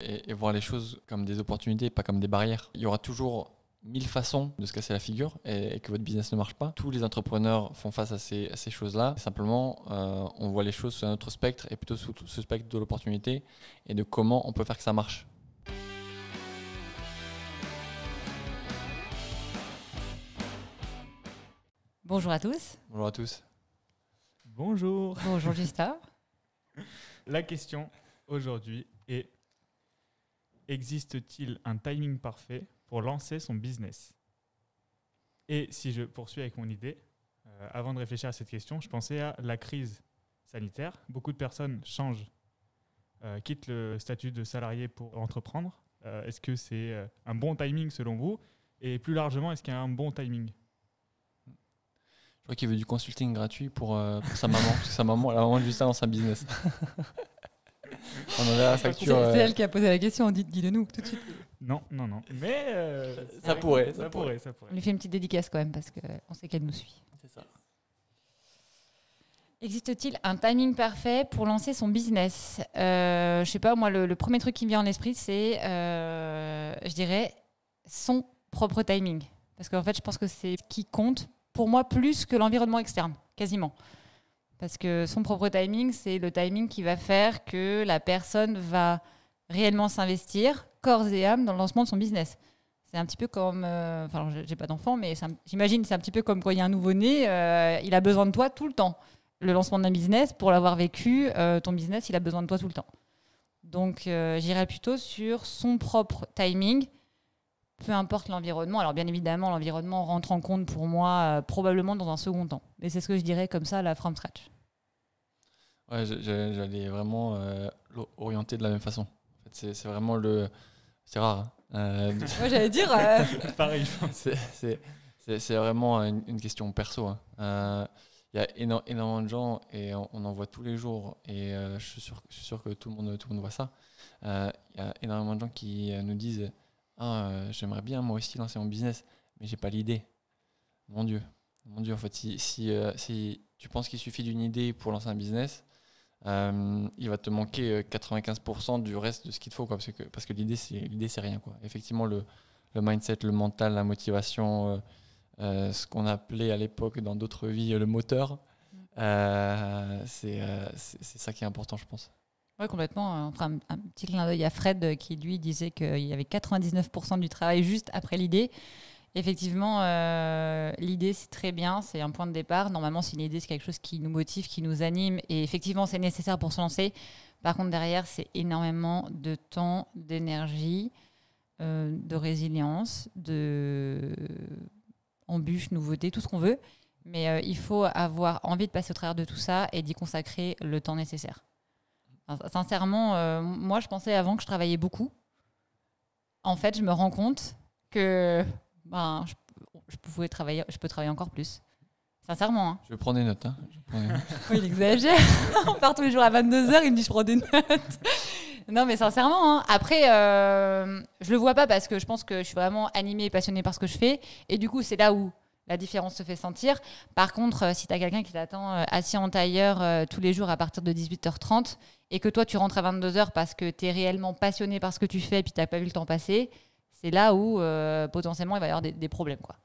et, voir les choses comme des opportunités, pas comme des barrières. Il y aura toujours mille façons de se casser la figure et, que votre business ne marche pas. Tous les entrepreneurs font face à ces, choses-là. Simplement, euh, on voit les choses sous un autre spectre et plutôt sous ce spectre de l'opportunité et de comment on peut faire que ça marche. Bonjour à tous. Bonjour à tous. Bonjour. Bonjour Gustave. La question aujourd'hui est existe-t-il un timing parfait pour lancer son business Et si je poursuis avec mon idée, euh, avant de réfléchir à cette question, je pensais à la crise sanitaire. Beaucoup de personnes changent, euh, quittent le statut de salarié pour entreprendre. Euh, est-ce que c'est un bon timing selon vous Et plus largement, est-ce qu'il y a un bon timing je crois qu'il veut du consulting gratuit pour, sa maman, parce que sa maman, la maman juste dans sa business. On a la C'est, euh, elle qui a posé la question, dis-le nous tout de suite. Non, non, non. Mais euh, ça, pourrait, ça, pourrait, ça pourrait. On lui fait une petite dédicace quand même parce qu'on sait qu'elle nous suit. C'est ça. Existe-t-il un timing parfait pour lancer son business euh, Je sais pas, moi, le, premier truc qui me vient en esprit, c'est, euh, je dirais, son propre timing. Parce qu'en fait, je pense que c'est ce qui compte pour moi plus que l'environnement externe, quasiment. Parce que son propre timing, c'est le timing qui va faire que la personne va réellement s'investir corps et âme dans le lancement de son business. C'est un petit peu comme, euh, enfin, j'ai pas d'enfant, mais j'imagine c'est un petit peu comme quand il y a un nouveau-né, euh, il a besoin de toi tout le temps. Le lancement d'un business, pour l'avoir vécu, euh, ton business, il a besoin de toi tout le temps. Donc, j'irai plutôt sur son propre timing peu importe l'environnement. Alors bien évidemment, l'environnement rentre en compte pour moi euh, probablement dans un second temps. et c'est ce que je dirais comme ça, la from scratch. Ouais, j'allais vraiment euh, l'orienter de la même façon. c'est vraiment le... C'est rare. Hein. Euh, moi, j'allais dire... Pareil, C'est vraiment une, question perso. Hein. Il y a énormément de gens et on, en voit tous les jours. Et je suis, sûr, je, suis sûr, que tout le monde, tout le monde voit ça. Il y a énormément de gens qui nous disent ah, euh, j'aimerais bien moi aussi lancer mon business, mais j'ai pas l'idée. Mon Dieu, mon Dieu, en fait, si, si, euh, tu penses qu'il suffit d'une idée pour lancer un business, euh, il va te manquer 95% du reste de ce qu'il te faut, quoi, parce que, parce que l'idée, c'est, l'idée, c'est rien. Quoi. Effectivement, le, mindset, le mental, la motivation, ce qu'on appelait à l'époque dans d'autres vies le moteur, mm. c'est ça qui est important, je pense. Oui, complètement. Hein. Enfin, un, un petit clin d'œil à Fred euh, qui, lui, disait qu'il y avait 99% du travail juste après l'idée. Effectivement, euh, l'idée, c'est très bien, c'est un point de départ. Normalement, si une idée, c'est quelque chose qui nous motive, qui nous anime. Et effectivement, c'est nécessaire pour se lancer. Par contre, derrière, c'est énormément de temps, d'énergie, euh, de résilience, de nouveautés, tout ce qu'on veut. Mais il faut avoir envie de passer au travers de tout ça et d'y consacrer le temps nécessaire sincèrement, euh, moi, je pensais avant que je travaillais beaucoup. En fait, je me rends compte que ben, je, pouvais travailler, je peux travailler encore plus. Sincèrement. Hein. Hein. Je prends des notes. Hein. il exagère. On part tous les jours à 22h, il me dit je prends des notes. non, mais sincèrement, hein. après, euh, je le vois pas parce que je pense que je suis vraiment animée et passionnée par ce que je fais. Et du coup, c'est là où la différence se fait sentir. Par contre, euh, si tu as quelqu'un qui t'attend euh, assis en tailleur euh, tous les jours à partir de 18h30 et que toi tu rentres à 22h parce que tu es réellement passionné par ce que tu fais et puis tu n'as pas vu le temps passer, c'est là où potentiellement il va y avoir des, des problèmes. quoi.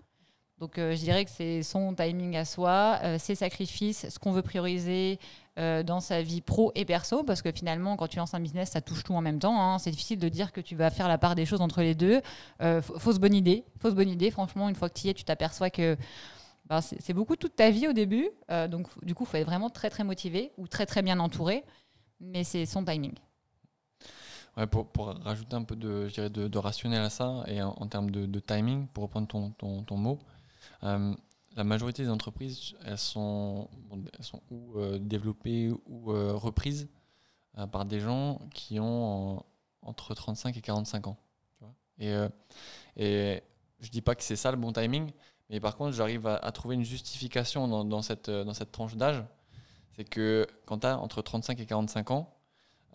Donc euh, je dirais que c'est son timing à soi, euh, ses sacrifices, ce qu'on veut prioriser euh, dans sa vie pro et perso, parce que finalement quand tu lances un business, ça touche tout en même temps. Hein. C'est difficile de dire que tu vas faire la part des choses entre les deux. fausse bonne idée, fausse bonne idée. Franchement, une fois que tu y es, tu t'aperçois que ben, c'est beaucoup toute ta vie au début. donc du coup, il faut être vraiment très très motivé ou très très bien entouré, mais c'est son timing. Ouais, pour, rajouter un peu de, de, rationnel à ça, et en, termes de, de, timing, pour reprendre ton, ton, ton mot, euh, la majorité des entreprises, elles sont, ou euh, développées ou euh, reprises par des gens qui ont entre 35 et 45 ans. et, et je dis pas que c'est ça le bon timing, mais par contre, j'arrive à, trouver une justification dans, dans, cette, tranche d'âge. C'est que quand tu as entre 35 et 45 ans,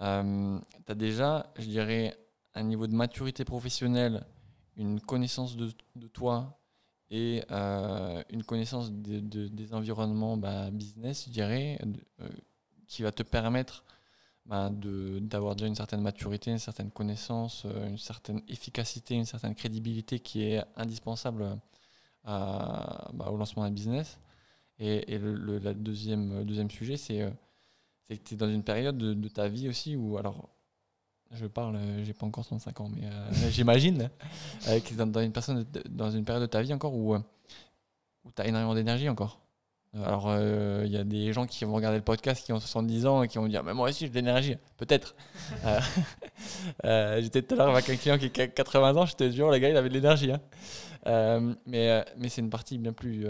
tu as déjà, je dirais, un niveau de maturité professionnelle, une connaissance de, de toi, et euh, une connaissance de, des environnements bah, business, je dirais, euh, qui va te permettre bah, d'avoir déjà une certaine maturité, une certaine connaissance, euh, une certaine efficacité, une certaine crédibilité qui est indispensable bah, au lancement d'un business. Et, et le, deuxième, deuxième sujet, c'est que tu es dans une période de, de, ta vie aussi où, alors, je parle, euh, j'ai pas encore 65 ans, mais euh, j'imagine euh, avec c'est dans, une personne dans une période de ta vie encore où, où tu as énormément d'énergie encore. Alors il y a des gens qui vont regarder le podcast qui ont 70 ans et qui vont dire mais moi aussi j'ai de l'énergie, peut-être. J'étais tout à l'heure avec un client qui a 80 ans, je te jure le gars il avait de l'énergie. Hein. mais mais c'est une partie bien plus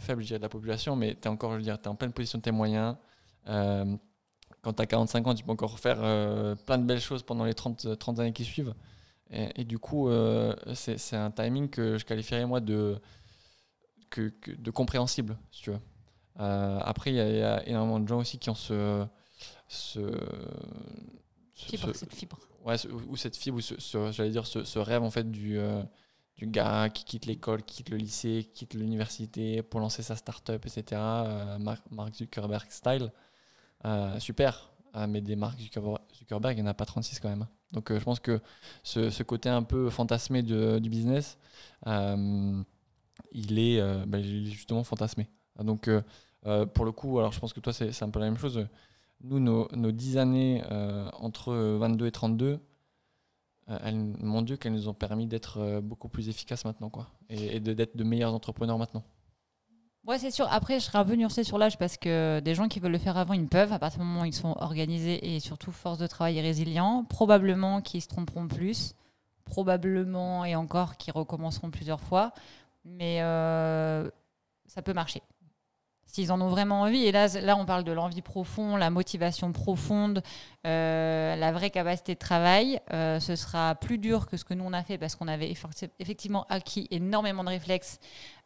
faible je de la population, mais tu es encore je veux dire, es en pleine position de tes moyens quand tu as 45 ans, tu peux encore faire euh, plein de belles choses pendant les 30, 30 euh, années qui suivent. Et, du coup, euh, c'est un timing que je qualifierais moi de, de compréhensible, si tu veux. après, il y, a énormément de gens aussi qui ont ce. ce, cette fibre. ou cette fibre, ou j'allais dire ce, rêve en fait du, gars qui quitte l'école, qui quitte le lycée, qui quitte l'université pour lancer sa start-up, etc. Mark Zuckerberg style. Euh, super, ah, mais des marques Zuckerberg, il n'y en a pas 36 quand même. Hein. Donc euh, je pense que ce, côté un peu fantasmé du business, euh, bah, il, est, justement fantasmé. Donc pour le coup, alors je pense que toi, c'est un peu la même chose. Nous, nos, dix 10 années entre 22 et 32, mon Dieu, qu'elles nous ont permis d'être beaucoup plus efficaces maintenant, quoi, et, et d'être de meilleurs entrepreneurs maintenant. Ouais, c'est sûr. Après, je serais un peu nuancée sur l'âge parce que des gens qui veulent le faire avant, ils peuvent, à partir du moment où ils sont organisés et surtout force de travail et résilients. Probablement qu'ils se tromperont plus, probablement et encore qu'ils recommenceront plusieurs fois. Mais euh, ça peut marcher s'ils en ont vraiment envie. Et là, là, on parle de l'envie profonde, la motivation profonde, euh, la vraie capacité de travail. Euh, ce sera plus dur que ce que nous on a fait parce qu'on avait effectivement acquis énormément de réflexes,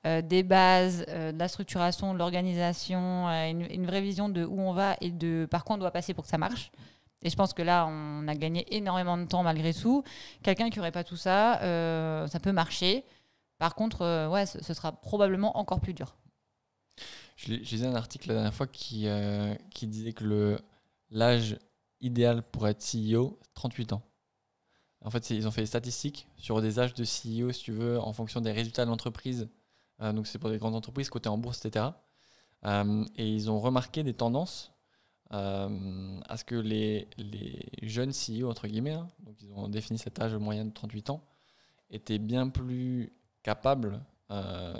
euh, des bases, de la structuration, de l'organisation, une, vraie vision de où on va et de par quoi on doit passer pour que ça marche. Et je pense que là, on a gagné énormément de temps malgré tout. Quelqu'un qui n'aurait pas tout ça, ça peut marcher. Par contre, ouais, ce, ce sera probablement encore plus dur. Je lisais un article la dernière fois qui, euh, disait que l'âge idéal pour être CEO, 38 ans. En fait, ils ont fait des statistiques sur des âges de CEO, si tu veux, en fonction des résultats de l'entreprise. Euh, donc, c'est pour des grandes entreprises côté en bourse, etc. Euh, et ils ont remarqué des tendances à ce que les, jeunes CEO, entre guillemets, hein, donc ils ont défini cet âge moyen de 38 ans, étaient bien plus capables euh,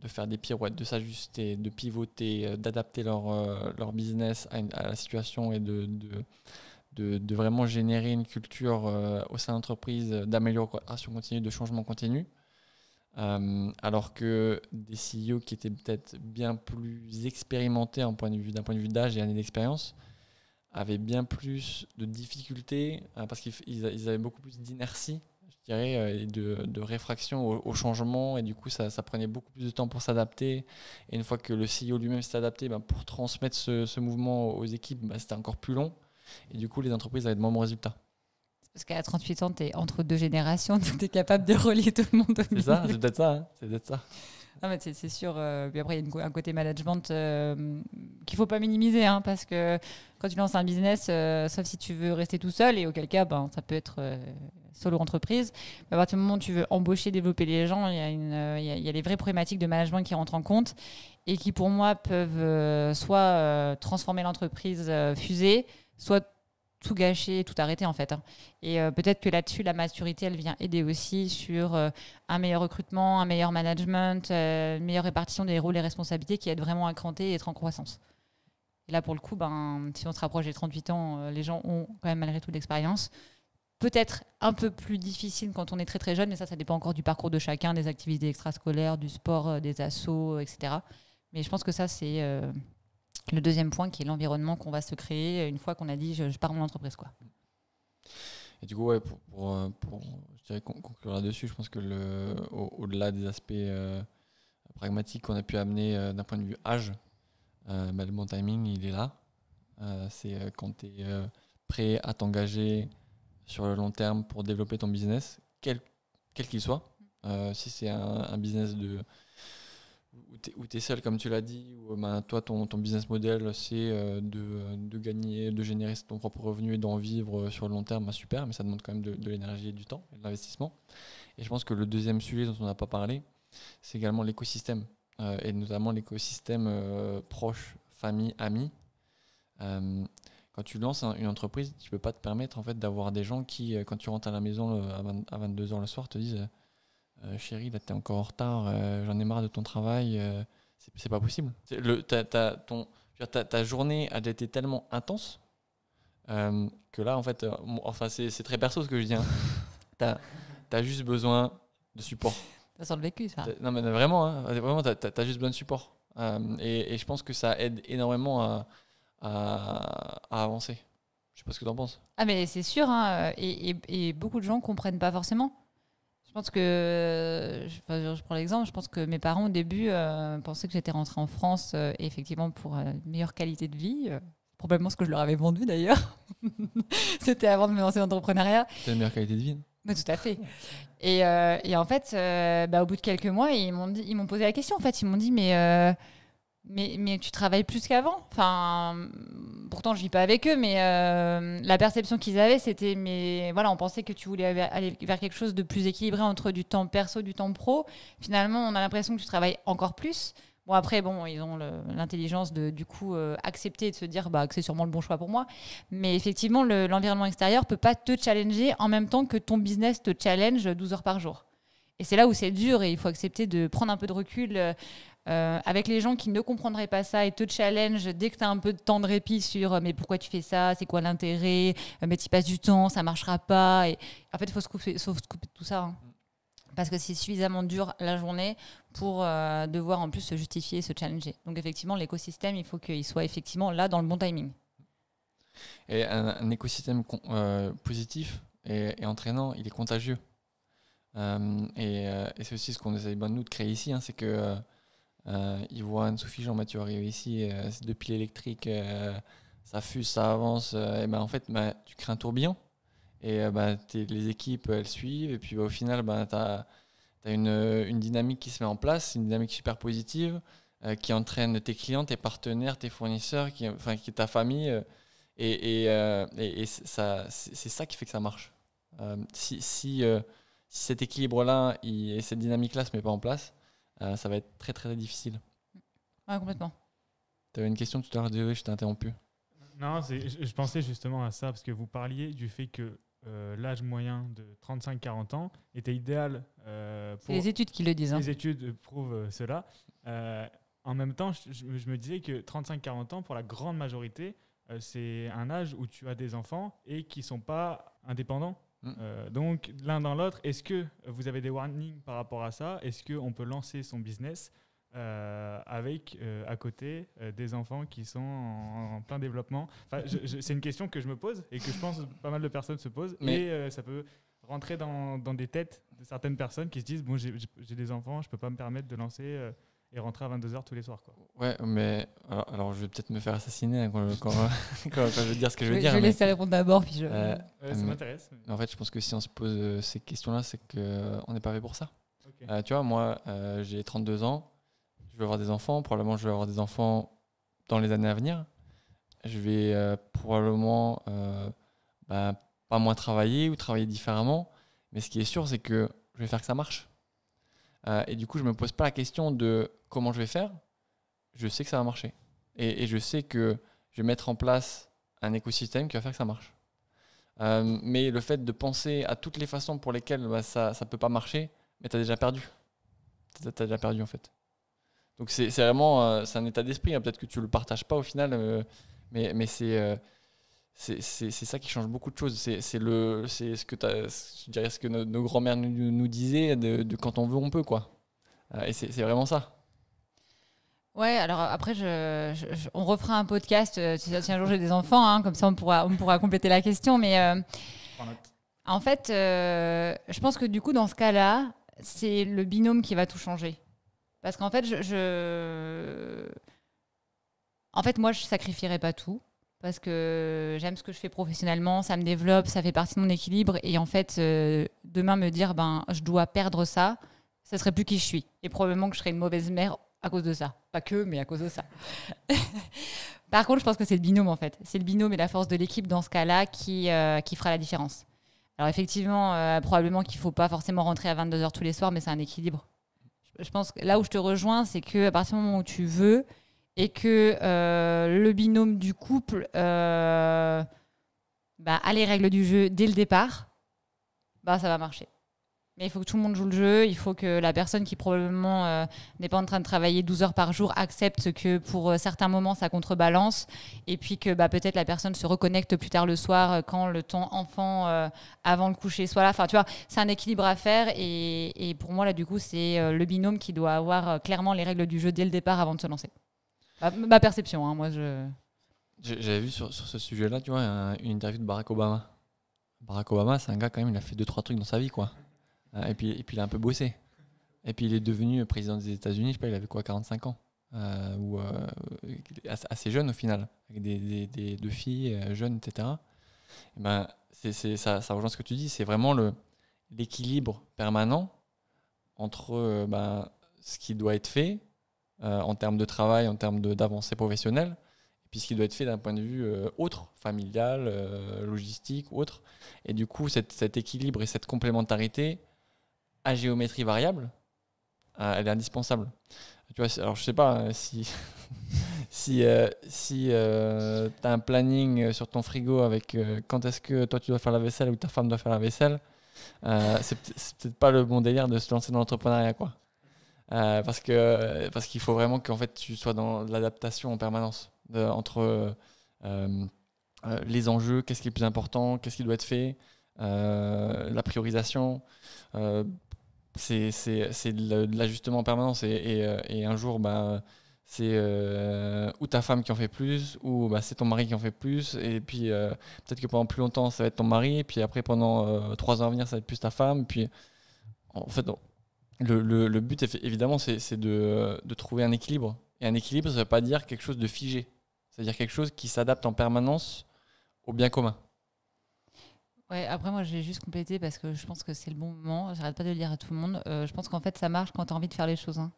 de faire des pirouettes, de s'ajuster, de pivoter, euh, d'adapter leur, euh, leur business à, la situation et de, de de, vraiment générer une culture au sein de l'entreprise d'amélioration continue, de changement continu. alors que des CEO qui étaient peut-être bien plus expérimentés d'un point de vue d'âge et années d'expérience avaient bien plus de difficultés parce qu'ils avaient beaucoup plus d'inertie euh, de, réfraction au, changement et du coup ça, prenait beaucoup plus de temps pour s'adapter et une fois que le CEO lui-même s'est adapté ben, pour transmettre ce, mouvement aux équipes ben, c'était encore plus long et du coup les entreprises avaient de moins bons résultats parce qu'à 38 ans, tu es entre deux générations, donc tu es capable de relier tout le monde C'est ça, c'est peut-être ça. Hein, c'est peut-être ça. c'est sûr. Euh, puis après, il y a un côté management euh, qu'il ne faut pas minimiser, hein, parce que quand tu lances un business, sauf si tu veux rester tout seul, et auquel cas, ben, ça peut être solo entreprise. À partir du moment où tu veux embaucher, développer les gens, il y, a une, il y a, les vraies problématiques de management qui rentrent en compte et qui, pour moi, peuvent euh, soit euh, transformer l'entreprise euh, fusée, soit tout gâcher, tout arrêter en fait. Hein. Et peut-être que là-dessus, la maturité, elle vient aider aussi sur un meilleur recrutement, un meilleur management, une meilleure répartition des rôles et responsabilités qui aide vraiment à cranter et être en croissance. Et là, pour le coup, ben, si on se rapproche des 38 ans, les gens ont quand même malgré tout de l'expérience peut-être un peu plus difficile quand on est très très jeune, mais ça, ça dépend encore du parcours de chacun, des activités extrascolaires, du sport, euh, des assos, euh, etc. Mais je pense que ça, c'est euh, le deuxième point qui est l'environnement qu'on va se créer une fois qu'on a dit je, pars mon entreprise. Quoi. Et du coup, ouais, pour, pour, je dirais conclure là-dessus, je pense que le, au-delà des aspects pragmatiques qu'on a pu amener d'un point de vue âge, bah, le bon timing, il est là. c'est quand tu es prêt à t'engager sur le long terme pour développer ton business, quel qu'il soit. Euh, si c'est un, business de, où tu es, seul, comme tu l'as dit, ou ben, toi, ton, ton, business model, c'est euh, de, gagner, de générer ton propre revenu et d'en vivre euh, sur le long terme, ben, super, mais ça demande quand même de, l'énergie et du temps, et de l'investissement. Et je pense que le deuxième sujet dont on n'a pas parlé, c'est également l'écosystème, et notamment l'écosystème proche, famille, amis quand tu lances une entreprise, tu peux pas te permettre en fait d'avoir des gens qui, euh, quand tu rentres à la maison à 22h le soir, te disent euh, euh, chérie, là t'es encore en retard, j'en ai marre de ton travail, c'est pas possible. Le, ton, ta, ta, journée a été tellement intense que là en fait, enfin c'est très perso ce que je dis, hein. t'as as juste besoin de support. Ça sent le vécu ça. Non mais vraiment, hein, vraiment t'as as, juste besoin de support. Et, et, je pense que ça aide énormément à à, avancer. Je sais pas ce que tu en penses. Ah, mais c'est sûr, hein, et, et, beaucoup de gens comprennent pas forcément. Je pense que, je, prends l'exemple, je pense que mes parents au début euh, pensaient que j'étais rentrée en France euh, effectivement pour une euh, meilleure qualité de vie. probablement ce que je leur avais vendu d'ailleurs. C'était avant de me lancer dans l'entrepreneuriat. C'était une meilleure qualité de vie. Mais tout à fait. Et, et en fait, bah, au bout de quelques mois, ils m'ont posé la question. En fait, ils m'ont dit, mais mais, tu travailles plus qu'avant. Enfin, pourtant, je vis pas avec eux, mais euh, la perception qu'ils avaient, c'était, mais voilà, on pensait que tu voulais aller vers quelque chose de plus équilibré entre du temps perso, du temps pro. Finalement, on a l'impression que tu travailles encore plus. Bon, après, bon, ils ont l'intelligence de, du coup, euh, accepter et de se dire bah, que c'est sûrement le bon choix pour moi. Mais effectivement, l'environnement extérieur extérieur peut pas te challenger en même temps que ton business te challenge 12 heures par jour. Et c'est là où c'est dur et il faut accepter de prendre un peu de recul euh, euh, avec les gens qui ne comprendraient pas ça et te challenge dès que tu as un peu de temps de répit sur euh, mais pourquoi tu fais ça, c'est quoi l'intérêt, mais tu passes du temps, ça marchera pas. Et, en fait, il faut se couper, faut couper de tout ça. Hein. Parce que c'est suffisamment dur la journée pour devoir en plus se justifier et se challenger. Donc effectivement, l'écosystème, il faut qu'il soit effectivement là dans le bon timing. Et un, écosystème positif et entraînant, il est contagieux. Euh, euh, et, c'est aussi ce qu'on essaye ben, nous de créer ici, hein, c'est que ils euh, voient Anne-Sophie, Jean-Mathieu arriver ici, c'est deux piles électriques, ça fuse, ça avance, et ben en fait ben, tu crées un tourbillon. Et ben, les équipes, elles suivent. Et puis ben, au final, ben tu as, une, une, dynamique qui se met en place, une dynamique super positive, qui entraîne tes clients, tes partenaires, tes fournisseurs, qui, enfin, qui est ta famille. et, et, et, c'est ça qui fait que ça marche. si, si si cet équilibre-là et cette dynamique-là se met pas en place, euh, ça va être très très difficile. Ah, complètement. Tu avais une question tout à l'heure, je t'ai interrompu. Non, je, pensais justement à ça, parce que vous parliez du fait que euh, l'âge moyen de 35-40 ans était idéal. Euh, pour les études qui le disent. Hein. Les études prouvent cela. en même temps, je, je me disais que 35-40 ans, pour la grande majorité, c'est un âge où tu as des enfants et qui ne sont pas indépendants. Mm. Euh, donc, l'un dans l'autre, est-ce que vous avez des warnings par rapport à ça Est-ce qu'on peut lancer son business euh, avec euh, à côté des enfants qui sont en, plein développement C'est une question que je me pose et que je pense pas mal de personnes se posent. Mais ça peut rentrer dans, dans, des têtes de certaines personnes qui se disent Bon, j'ai des enfants, je peux pas me permettre de lancer et rentrer à 22h tous les soirs. Quoi. Ouais, mais euh, alors, je vais peut-être me faire assassiner hein, quand, je, quand, dire ce que je, veux dire. Je vais mais... répondre d'abord, puis je. Euh, ouais, ça euh, m'intéresse. En fait, je pense que si on se pose ces questions-là, c'est qu'on n'est pas fait pour ça. tu vois, moi, j'ai 32 ans, je veux avoir des enfants, probablement je vais avoir des enfants dans les années à venir. Je vais probablement bah, pas moins travailler ou travailler différemment, mais ce qui est sûr, c'est que je vais faire que ça marche. Euh, et du coup, je me pose pas la question de comment je vais faire. Je sais que ça va marcher. Et, je sais que je vais mettre en place un écosystème qui va faire que ça marche. Euh, mais le fait de penser à toutes les façons pour lesquelles bah, ça ne peut pas marcher, mais tu as déjà perdu. Tu as, déjà perdu en fait. Donc c'est vraiment euh, un état d'esprit. Hein. Peut-être que tu le partages pas au final, mais, mais c'est c'est ça qui change beaucoup de choses. C'est ce que, dirais ce que nos, grand grands-mères nous, disaient de, quand on veut, on peut. quoi. Euh, et c'est vraiment ça. Ouais, alors après, on refera un podcast euh, si, un jour j'ai des enfants, hein, comme ça on pourra, on pourra compléter la question. Mais euh, en fait, je pense que du coup, dans ce cas-là, c'est le binôme qui va tout changer. Parce qu'en fait, je, En fait, moi, je sacrifierais pas tout parce que j'aime ce que je fais professionnellement, ça me développe, ça fait partie de mon équilibre. Et en fait, euh, demain me dire, ben, je dois perdre ça, ça serait plus qui je suis. Et probablement que je serais une mauvaise mère à cause de ça. Pas que, mais à cause de ça. Par contre, je pense que c'est le binôme en fait. C'est le binôme et la force de l'équipe dans ce cas-là qui, euh, qui fera la différence. Alors effectivement, euh, probablement qu'il ne faut pas forcément rentrer à 22h tous les soirs, mais c'est un équilibre. Je pense que là où je te rejoins, c'est que à partir du moment où tu veux, et que euh, le binôme du couple euh, bah, a les règles du jeu dès le départ, bah, ça va marcher. Mais il faut que tout le monde joue le jeu, il faut que la personne qui probablement euh, n'est pas en train de travailler 12 heures par jour accepte que pour certains moments ça contrebalance, et puis que bah, peut-être la personne se reconnecte plus tard le soir quand le temps enfant avant le coucher soit là. Enfin, tu vois, c'est un équilibre à faire, et, et, pour moi là du coup c'est le binôme qui doit avoir clairement les règles du jeu dès le départ avant de se lancer. Bah, ma, perception, hein, moi je. J'avais vu sur, sur ce sujet-là, tu vois, une interview de Barack Obama. Barack Obama, c'est un gars quand même, il a fait deux trois trucs dans sa vie, quoi. Euh, et puis, et puis il a un peu bossé. Et puis il est devenu président des États-Unis, je sais pas, il avait quoi, 45 ans euh, ou euh, assez jeune au final, avec des, des, deux filles jeunes, etc. Eh ben, c'est, ça, ça, rejoint ce que tu dis, c'est vraiment le, l'équilibre permanent entre ben, ce qui doit être fait, euh, en termes de travail, en termes d'avancée professionnelle, et puis ce doit être fait d'un point de vue euh, autre, familial, euh, logistique, autre. Et du coup, cet équilibre et cette complémentarité à géométrie variable, elle est indispensable. Tu vois, alors je sais pas hein, si si, si tu as un planning sur ton frigo avec quand est-ce que toi tu dois faire la vaisselle ou ta femme doit faire la vaisselle, c'est peut-être pas le bon délire de se lancer dans l'entrepreneuriat quoi. Euh, parce que parce qu'il faut vraiment qu'en fait tu sois dans l'adaptation en permanence entre euh, euh, les enjeux, qu'est-ce qui est le plus important, qu'est-ce qui doit être fait, la priorisation. c'est de l'ajustement en permanence et, et, un jour bah, c'est ou ta femme qui en fait plus, ou bah, c'est ton mari qui en fait plus, et puis peut-être que pendant plus longtemps ça va être ton mari, et puis après pendant trois ans à venir ça va être plus ta femme, puis en fait le, but, évidemment, c'est de, trouver un équilibre. Et un équilibre, ça ne veut pas dire quelque chose de figé. C'est-à-dire quelque chose qui s'adapte en permanence au bien commun. Ouais, après, moi, je vais juste compléter parce que je pense que c'est le bon moment. J'arrête pas de le dire à tout le monde. Euh, je pense qu'en fait, ça marche quand tu as envie de faire les choses. Hein.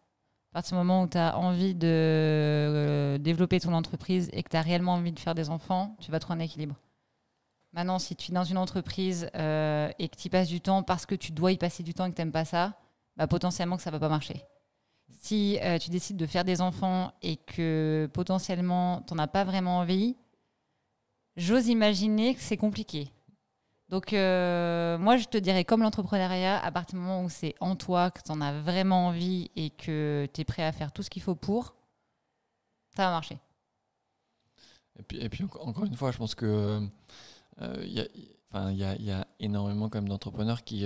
À partir du moment où tu as envie de euh, développer ton entreprise et que tu as réellement envie de faire des enfants, tu vas trouver un équilibre. Maintenant, si tu es dans une entreprise euh, et que tu y passes du temps parce que tu dois y passer du temps et que tu n'aimes pas ça, bah, potentiellement que ça va pas marcher. Si euh, tu décides de faire des enfants et que potentiellement tu n'en as pas vraiment envie, j'ose imaginer que c'est compliqué. Donc euh, moi, je te dirais comme l'entrepreneuriat, à partir du moment où c'est en toi, que tu en as vraiment envie et que tu es prêt à faire tout ce qu'il faut pour, ça va marcher. Et puis, et puis encore une fois, je pense que... Euh, y a, il y, a, énormément d'entrepreneurs qui,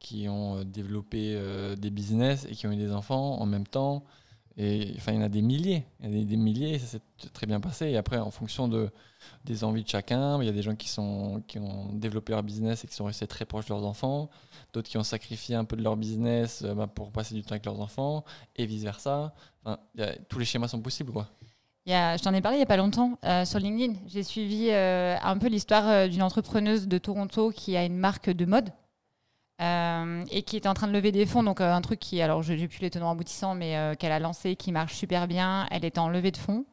qui ont euh, développé euh, des business et qui ont eu des enfants en même temps. Et enfin, il y en a des milliers. Il y a des, milliers, ça s'est très bien passé. Et après, en fonction de, des envies de chacun, il y a des gens qui, sont, qui ont développé leur business et qui sont restés très proches de leurs enfants. D'autres qui ont sacrifié un peu de leur business euh, bah, pour passer du temps avec leurs enfants et vice-versa. Enfin, tous les schémas sont possibles, quoi. je t'en ai parlé il n'y a pas longtemps sur LinkedIn. J'ai suivi un peu l'histoire d'une entrepreneuse de Toronto qui a une marque de mode euh, et qui est en train de lever des fonds. Donc euh, un truc qui, alors je n'ai plus les tenants aboutissants, mais euh, qu'elle a lancé, qui marche super bien. Elle est en levée de fonds.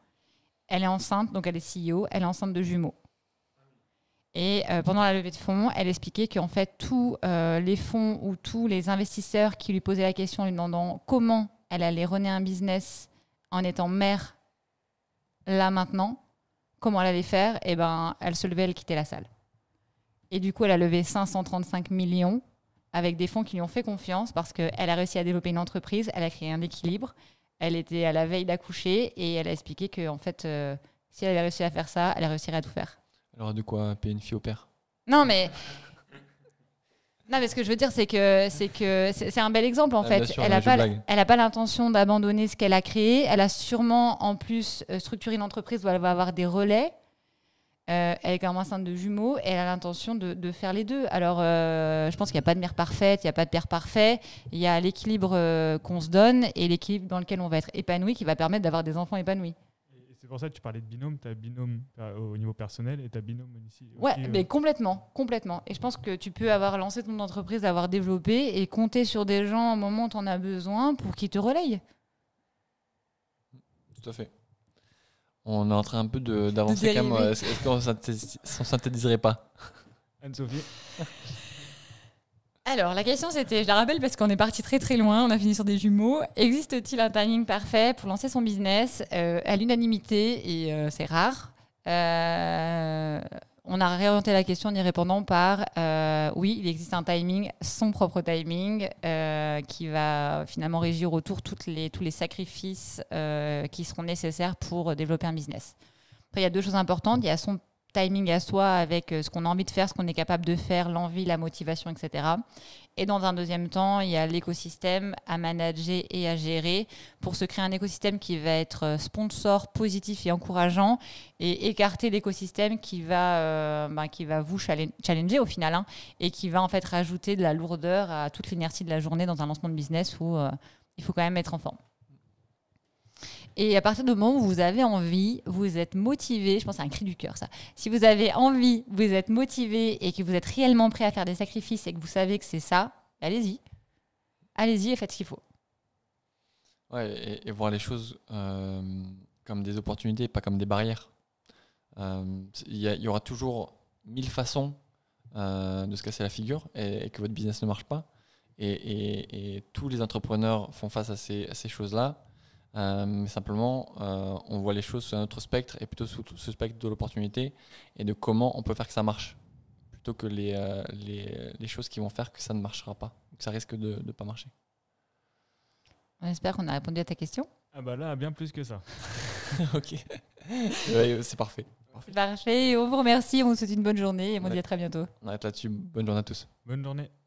Elle est enceinte, donc elle est CEO. Elle est enceinte de jumeaux. Et pendant la levée de fonds, elle expliquait qu'en fait, tous les fonds ou tous les investisseurs qui lui posaient la question, lui demandant comment elle allait runner un business en étant mère là maintenant, comment elle allait faire, et eh ben, elle se levait, elle quittait la salle. Et du coup, elle a levé 535 millions avec des fonds qui lui ont fait confiance parce qu'elle a réussi à développer une entreprise, elle a créé un équilibre, elle était à la veille d'accoucher et elle a expliqué que en fait, euh, si elle avait réussi à faire ça, elle réussirait à tout faire. Elle aura de quoi payer une fille au père. Non, mais mais ce que je veux dire, c'est que c'est que c'est un bel exemple en ah, fait. elle n'a pas pas l'intention d'abandonner ce qu'elle a créé. Elle a sûrement en plus euh, structuré une entreprise où elle va avoir des relais avec euh, elle est enceinte de jumeaux elle a l'intention de, faire les deux. Alors, euh, je pense qu'il n'y a pas de mère parfaite, il n'y a pas de père parfait. Il y a l'équilibre euh, qu'on se donne et l'équilibre dans lequel on va être épanoui qui va permettre d'avoir des enfants épanouis. C'est pour ça que tu parlais de binôme, tu as binôme au niveau personnel et tu as binôme ici. Ouais, mais complètement, complètement. Et je pense que tu peux avoir lancé ton entreprise, avoir développé et compter sur des gens au moment où tu en as besoin pour qu'ils te relayent. Tout à fait. On est en train un peu d'avancer quand euh, Est-ce qu'on ne synthétiserait pas Anne-Sophie Alors, la question c'était, je la rappelle parce qu'on est parti très très loin, on a fini sur des jumeaux. Existe-t-il un timing parfait pour lancer son business euh, à l'unanimité Et euh, c'est rare. On a réorienté la question en y répondant par euh, oui, il existe un timing, son propre timing, euh, qui va finalement régir autour toutes tous les sacrifices euh, qui seront nécessaires pour développer un business. Après, il y a deux choses importantes. Il y a son timing à soi avec euh, ce qu'on a envie de faire, ce qu'on est capable de faire, l'envie, la motivation, etc. Et dans un deuxième temps, il y a l'écosystème à manager et à gérer pour se créer un écosystème qui va être euh, sponsor, positif et encourageant et écarter l'écosystème qui va, euh, bah, qui va vous challenger au final hein, et qui va en fait rajouter de la lourdeur à toute l'inertie de la journée dans un lancement de business où il faut quand même être en forme. Et à partir du moment où vous avez envie, vous êtes motivé, je pense à un cri du cœur ça. Si vous avez envie, vous êtes motivé et que vous êtes réellement prêt à faire des sacrifices et que vous savez que c'est ça, allez-y. Allez-y et faites ce qu'il faut. Ouais, et, voir les choses euh, comme des opportunités, pas comme des barrières. Euh, il y, aura toujours mille façons euh, de se casser la figure et, que votre business ne marche pas. Et, tous les entrepreneurs font face à ces, ces choses-là. Euh, mais simplement, euh, on voit les choses sous un autre spectre et plutôt sous ce spectre de l'opportunité et de comment on peut faire que ça marche plutôt que les, euh, les, choses qui vont faire que ça ne marchera pas, que ça risque de ne pas marcher. On espère qu'on a répondu à ta question. Ah bah là, bien plus que ça. ok. c'est parfait. parfait. On vous remercie, on vous souhaite une bonne journée et on, vous dit à très bientôt. On arrête là-dessus. Bonne journée à tous. Bonne journée.